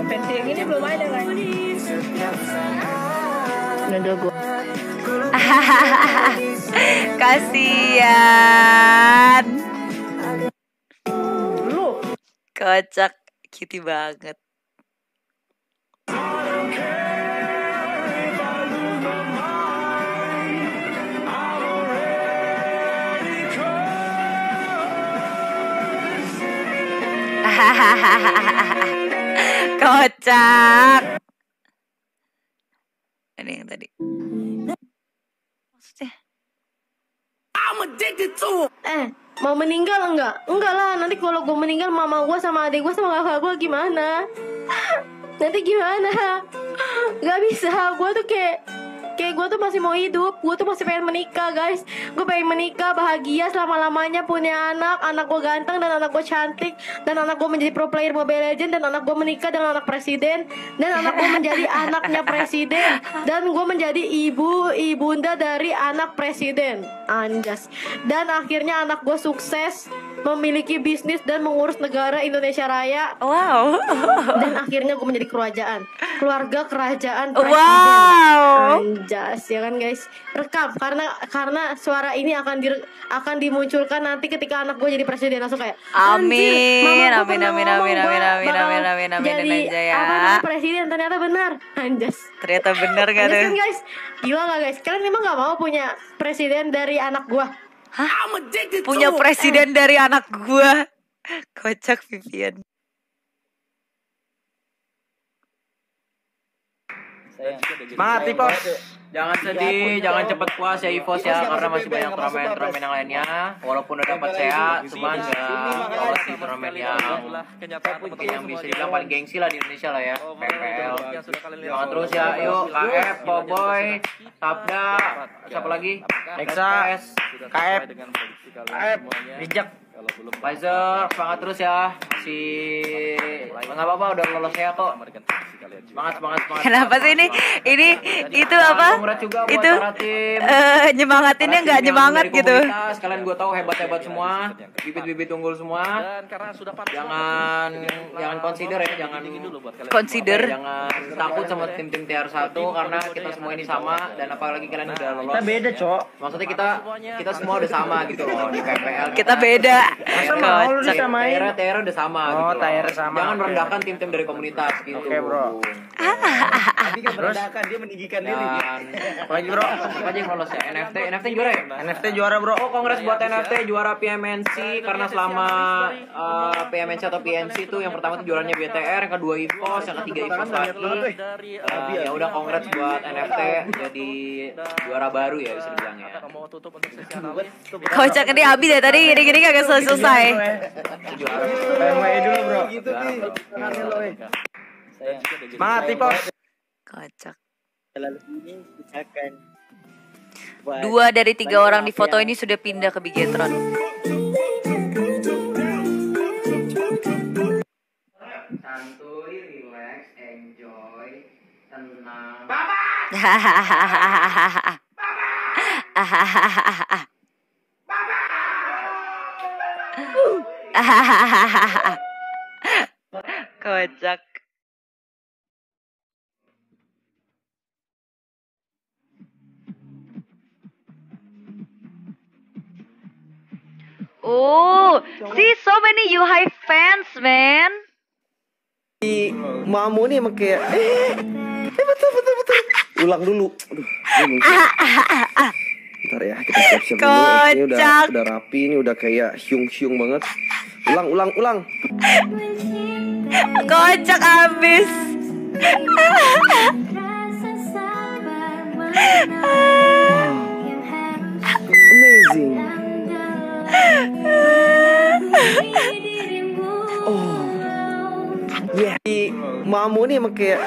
pempek ini belum ada kan Nodo Kasian Lu Kocak kiti banget hahaha Kocak. Ini yang tadi. Maksudnya? I'm addicted to Eh, mau meninggal enggak? Enggak lah, nanti kalau gue meninggal mama gue sama adik gue sama kakak gue gimana? nanti gimana? Gak bisa, gue tuh kayak kayak gue tuh masih mau hidup gue tuh masih pengen menikah guys gue pengen menikah bahagia selama lamanya punya anak anak gue ganteng dan anak gue cantik dan anak gue menjadi pro player mobile legend dan anak gue menikah dengan anak presiden dan anak gue menjadi anaknya presiden dan gue menjadi ibu ibunda dari anak presiden anjas dan akhirnya anak gue sukses memiliki bisnis dan mengurus negara Indonesia Raya wow dan akhirnya gue menjadi kerajaan keluarga kerajaan presiden. Wow. Anjas ya kan guys. Rekam karena karena suara ini akan di, akan dimunculkan nanti ketika anak gue jadi presiden langsung kayak Amin. Mama, amin amin amin amin amin amin amin amin jadi aja ya. Apa presiden ternyata benar. Anjas. Ternyata benar gak tuh? Kan, guys. Gila gak guys? Kalian emang gak mau punya presiden dari anak gue? Hah? Punya presiden dari anak gue. Kocak Vivian. Semangat Ipos. Jangan iya, sedih, jangan cepat puas ya Ivos ya iya, karena masih banyak turnamen-turnamen yang lainnya. Iya. Walaupun udah dapat sehat, cuma nggak lolos di turnamen yang mungkin yang bisa ya. dibilang paling gengsi lah di Indonesia lah ya. Oh, PPL. Jangan terus ya, yuk KF, Boboy, eh, Sabda, siapa lagi? Nexa, KF, KF, Rijak, Pfizer, semangat terus ya. Si nggak apa-apa udah lolos ya kok. Semangat, semangat, semangat. Kenapa sih ini? Ini kan itu apa? Itu uh, nyemangatinnya nggak nyemangat gitu. Kalian gue tahu hebat-hebat semua, iya, iya, iya. bibit-bibit unggul semua. jangan jangan consider ya, jangan consider. Jangan takut sama tim-tim TR1 karena kita semua ini sama dan apalagi kalian nah, udah lolos. Kita beda, Cok. Maksudnya kita kita semua udah sama gitu loh di PPL. Kita beda. kalau mau sama TR udah sama oh, gitu. loh. Jangan merendahkan tim-tim dari komunitas gitu. Oke, Bro. Tapi merendahkan dia meninggikan nah, diri. Apalagi bro, apa yang kalau saya NFT, NFT juara ya? NFT juara bro. Oh kongres iya, buat NFT juara PMNC karena selama PMNC eh, atau PNC itu yang pertama itu juaranya BTR, yang kedua EVOS, yang ketiga IPOS lagi. Eh, ya? ya udah kongres buat NFT jadi juara baru ya bisa dibilang ya. cek ini Abi deh tadi gini-gini kagak selesai. Juara. dulu bro. Gitu sih. Kocak. Selalu ini Dua dari tiga orang di foto ini sudah pindah ke Bigetron. Santuy, relax, enjoy, tenang. hahaha Hahaha, Kocak. Oh, see so many you high fans, man. Di mamu nih emang kayak eh, eh betul betul betul. Ulang dulu. Aduh, ah, ah, ah, Bentar ya, kita siap-siap dulu. Ini udah udah rapi, ini udah kayak hiung-hiung banget. Ulang ulang ulang. Kocak abis. Amazing oh yeah. di mamu nih emang kayak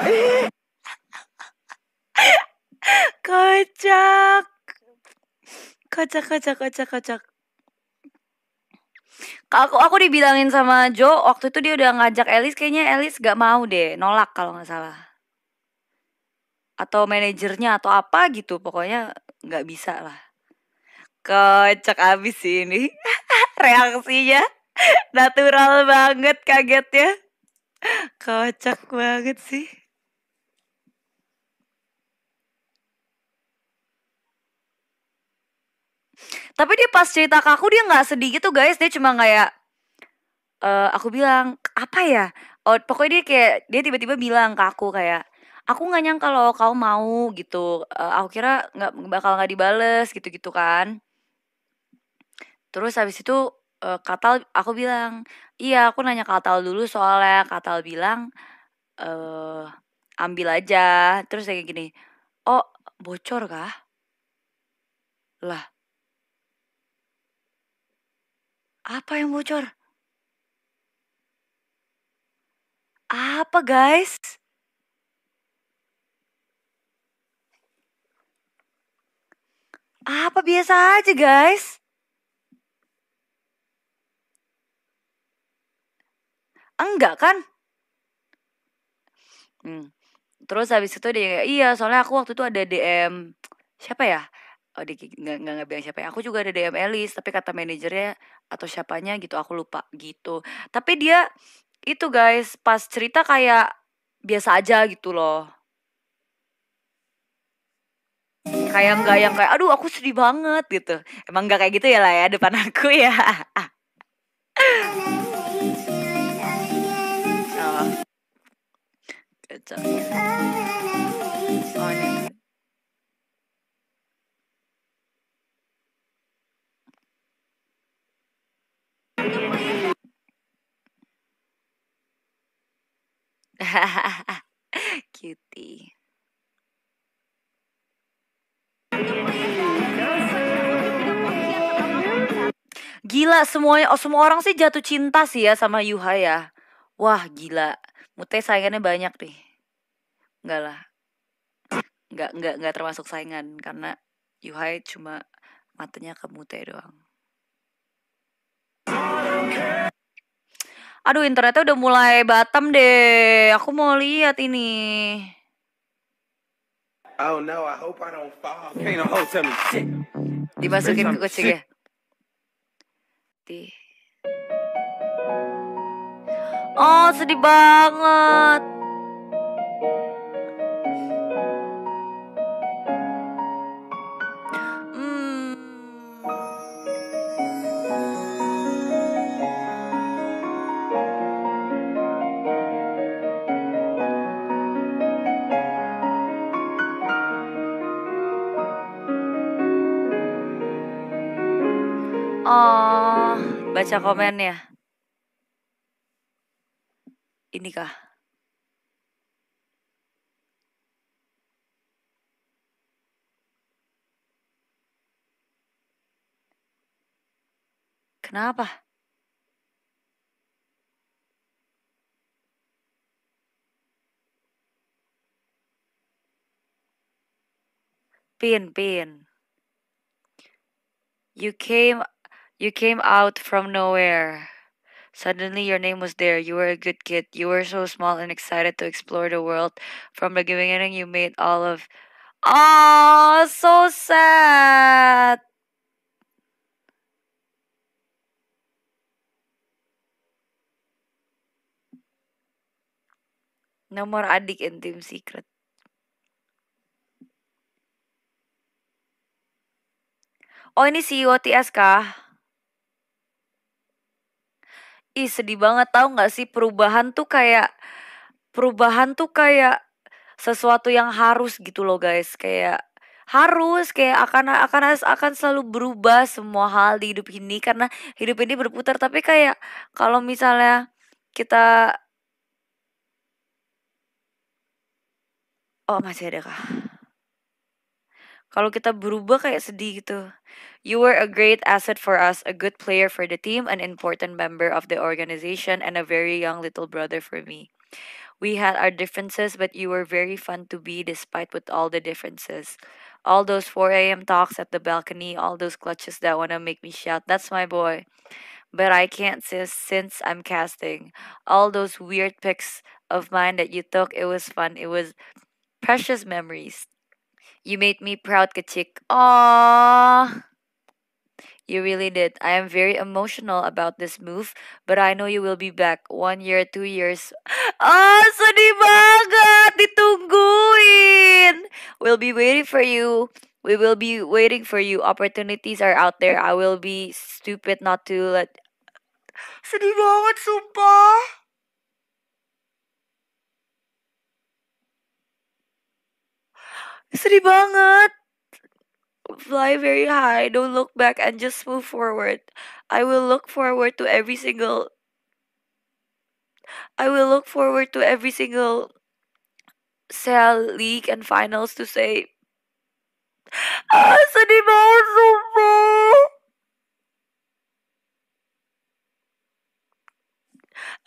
kocak kocak kocak kocak kocak aku aku dibilangin sama Jo waktu itu dia udah ngajak Elis kayaknya Elis gak mau deh nolak kalau nggak salah atau manajernya atau apa gitu pokoknya nggak bisa lah Kocak abis ini. Reaksinya natural banget kaget ya Kocak banget sih. Tapi dia pas cerita ke aku dia nggak sedih gitu guys, dia cuma kayak uh, aku bilang apa ya? Oh, pokoknya dia kayak dia tiba-tiba bilang ke aku kayak aku nggak nyangka kalau kau mau gitu. Uh, aku kira nggak bakal nggak dibales gitu-gitu kan terus habis itu uh, eh, Katal aku bilang iya aku nanya Katal dulu soalnya Katal bilang eh ambil aja terus kayak gini oh bocor kah lah apa yang bocor apa guys apa biasa aja guys Enggak kan? Hmm. Terus habis itu dia iya soalnya aku waktu itu ada DM siapa ya? Oh, di, nggak nggak bilang siapa ya. Aku juga ada DM Elis, tapi kata manajernya atau siapanya gitu aku lupa gitu. Tapi dia itu guys pas cerita kayak biasa aja gitu loh. Kayak nggak yang kayak aduh aku sedih banget gitu. Emang nggak kayak gitu ya lah ya depan aku ya. Good Cutie. Gila semuanya, oh, semua orang sih jatuh cinta sih ya sama Yuha ya wah gila mute saingannya banyak nih enggak lah enggak nggak nggak termasuk saingan karena Yuhai cuma matanya ke mute doang aduh internetnya udah mulai batam deh aku mau lihat ini Oh no, I hope I don't fall. Can't hold me Dimasukin ke kucing ya. Di. Oh sedih banget hmm. Oh, baca komen ya inikah? Kenapa? Pin, pin. You came you came out from nowhere. Suddenly your name was there. You were a good kid. You were so small and excited to explore the world. From the beginning, you made all of. Oh, so sad. No more adik and team secret. Oh, ini si OTS kah? ih sedih banget tau gak sih perubahan tuh kayak perubahan tuh kayak sesuatu yang harus gitu loh guys kayak harus kayak akan akan akan selalu berubah semua hal di hidup ini karena hidup ini berputar tapi kayak kalau misalnya kita oh masih ada kah Kalau kita berubah kayak sedih gitu. You were a great asset for us, a good player for the team, an important member of the organization, and a very young little brother for me. We had our differences, but you were very fun to be despite with all the differences. All those 4 a.m. talks at the balcony, all those clutches that wanna make me shout, that's my boy. But I can't since I'm casting. All those weird pics of mine that you took, it was fun. It was precious memories. You made me proud, Kachik. Aww. You really did. I am very emotional about this move, but I know you will be back one year, two years. Ah, sedih banget, ditungguin. We'll be waiting for you. We will be waiting for you. Opportunities are out there. I will be stupid not to let. Sedih banget, sumpah. sedih banget. Fly very high, don't look back and just move forward. I will look forward to every single I will look forward to every single cell league and finals to say ah, sedih banget sumpah.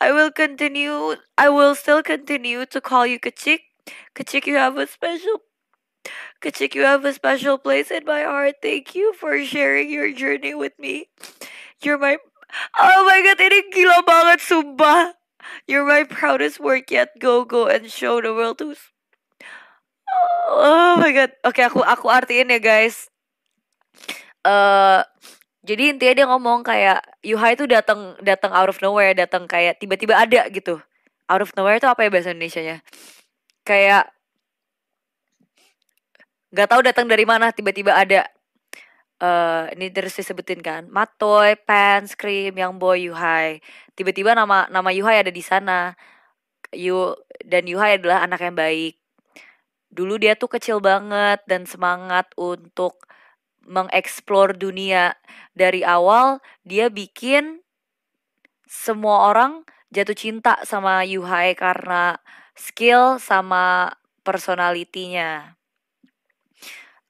I will continue I will still continue to call you Kachik. Kachik, you have a special Kachik, you have a special place in my heart. Thank you for sharing your journey with me. You're my... Oh my God, ini gila banget, sumpah. You're my proudest work yet. Go, go and show the world who's... Oh my God. Oke, okay, aku aku artiin ya, guys. Uh, jadi intinya dia ngomong kayak Yuhai itu datang datang out of nowhere, datang kayak tiba-tiba ada gitu. Out of nowhere itu apa ya bahasa Indonesia-nya? Kayak nggak tahu datang dari mana tiba-tiba ada uh, ini terus disebutin kan Matoy, pants cream Yang Boy, Yuhai. Tiba-tiba nama nama Yuhai ada di sana. Yu dan Yuhai adalah anak yang baik. Dulu dia tuh kecil banget dan semangat untuk mengeksplor dunia. Dari awal dia bikin semua orang jatuh cinta sama Yuhai karena skill sama personalitinya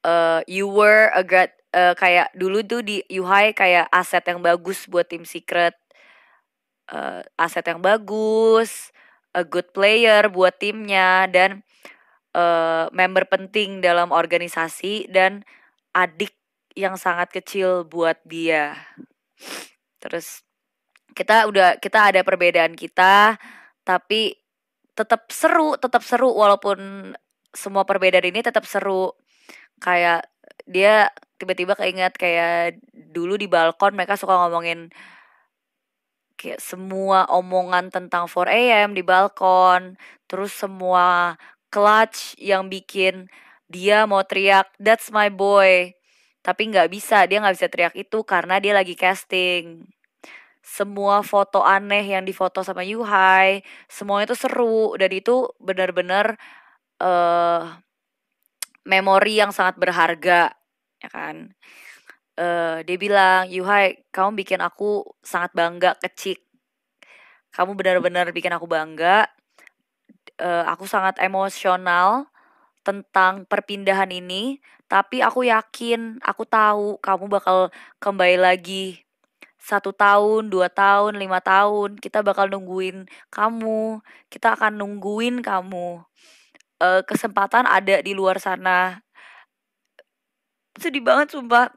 uh, you were a grad uh, eh, kayak dulu tuh di Yuhai kayak aset yang bagus buat tim secret uh, aset yang bagus a good player buat timnya dan uh, member penting dalam organisasi dan adik yang sangat kecil buat dia. Terus kita udah kita ada perbedaan kita tapi tetap seru, tetap seru walaupun semua perbedaan ini tetap seru kayak dia tiba-tiba keinget kayak dulu di balkon mereka suka ngomongin kayak semua omongan tentang 4am di balkon, terus semua clutch yang bikin dia mau teriak that's my boy. Tapi nggak bisa, dia nggak bisa teriak itu karena dia lagi casting. Semua foto aneh yang difoto sama Yuhai, semuanya itu seru dan itu benar-benar eh uh, memori yang sangat berharga, ya kan? Uh, dia bilang, Yuhai, kamu bikin aku sangat bangga kecil. Kamu benar-benar bikin aku bangga. Uh, aku sangat emosional tentang perpindahan ini, tapi aku yakin, aku tahu kamu bakal kembali lagi satu tahun, dua tahun, lima tahun, kita bakal nungguin kamu, kita akan nungguin kamu uh, kesempatan ada di luar sana sedih banget sumpah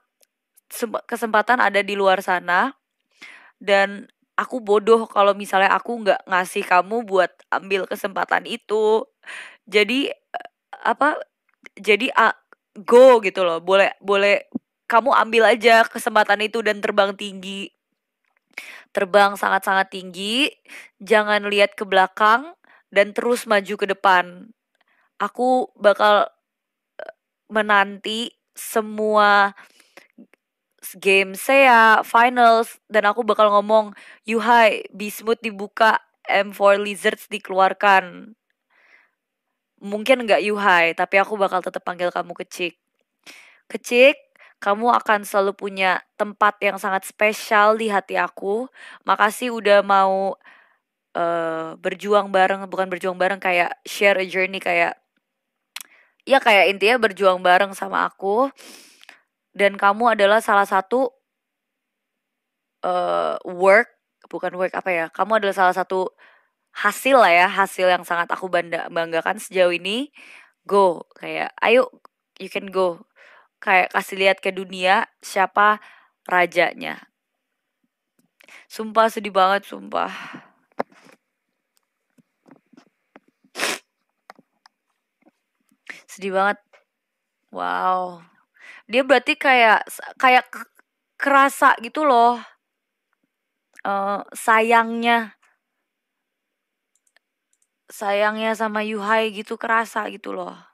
kesempatan ada di luar sana dan aku bodoh kalau misalnya aku nggak ngasih kamu buat ambil kesempatan itu jadi eh, apa jadi uh, go gitu loh boleh boleh kamu ambil aja kesempatan itu dan terbang tinggi terbang sangat-sangat tinggi jangan lihat ke belakang dan terus maju ke depan aku bakal eh, menanti semua game saya finals dan aku bakal ngomong Yuhai Bismut dibuka M4 Lizards dikeluarkan mungkin nggak Yuhai tapi aku bakal tetap panggil kamu kecik kecik kamu akan selalu punya tempat yang sangat spesial di hati aku makasih udah mau uh, berjuang bareng bukan berjuang bareng kayak share a journey kayak ya kayak intinya berjuang bareng sama aku dan kamu adalah salah satu uh, work bukan work apa ya kamu adalah salah satu hasil lah ya hasil yang sangat aku bangga banggakan sejauh ini go kayak ayo you can go kayak kasih lihat ke dunia siapa rajanya sumpah sedih banget sumpah Sedih banget. Wow. Dia berarti kayak kayak kerasa gitu loh. Uh, sayangnya sayangnya sama Yuhai gitu kerasa gitu loh.